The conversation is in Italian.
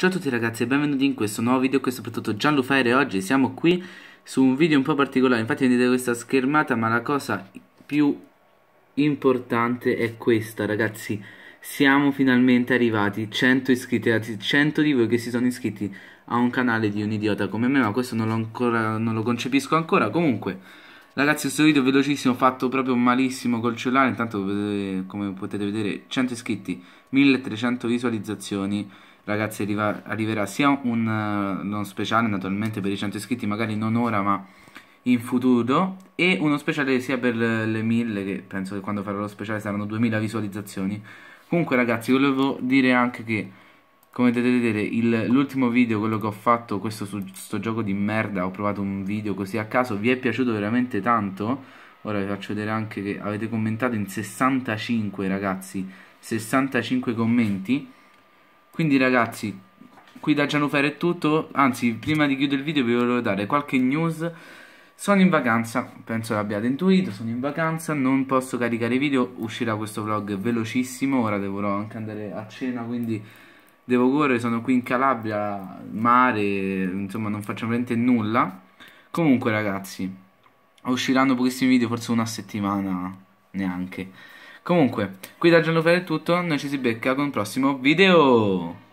Ciao a tutti ragazzi e benvenuti in questo nuovo video, questo è soprattutto Gianlu Fire oggi siamo qui su un video un po' particolare, infatti vedete questa schermata ma la cosa più importante è questa ragazzi siamo finalmente arrivati 100 iscritti, ragazzi 100 di voi che si sono iscritti a un canale di un idiota come me ma questo non lo, ancora, non lo concepisco ancora, comunque Ragazzi questo video è velocissimo fatto proprio malissimo col cellulare Intanto eh, come potete vedere 100 iscritti 1300 visualizzazioni ragazzi arriva, arriverà sia un, uno eh, speciale naturalmente per i 100 iscritti magari non ora ma in futuro e uno speciale sia per le 1000 che penso che quando farò lo speciale saranno 2000 visualizzazioni comunque ragazzi volevo dire anche che come potete vedere l'ultimo video quello che ho fatto questo su sto gioco di merda ho provato un video così a caso vi è piaciuto veramente tanto ora vi faccio vedere anche che avete commentato in 65 ragazzi 65 commenti quindi ragazzi, qui da Gianufera è tutto, anzi prima di chiudere il video vi volevo dare qualche news. Sono in vacanza, penso l'abbiate intuito, sono in vacanza, non posso caricare video, uscirà questo vlog velocissimo, ora dovrò anche andare a cena, quindi devo correre, sono qui in Calabria, mare, insomma non faccio veramente nulla. Comunque ragazzi, usciranno pochissimi video, forse una settimana neanche. Comunque, qui da Gianluca è tutto, noi ci si becca con un prossimo video!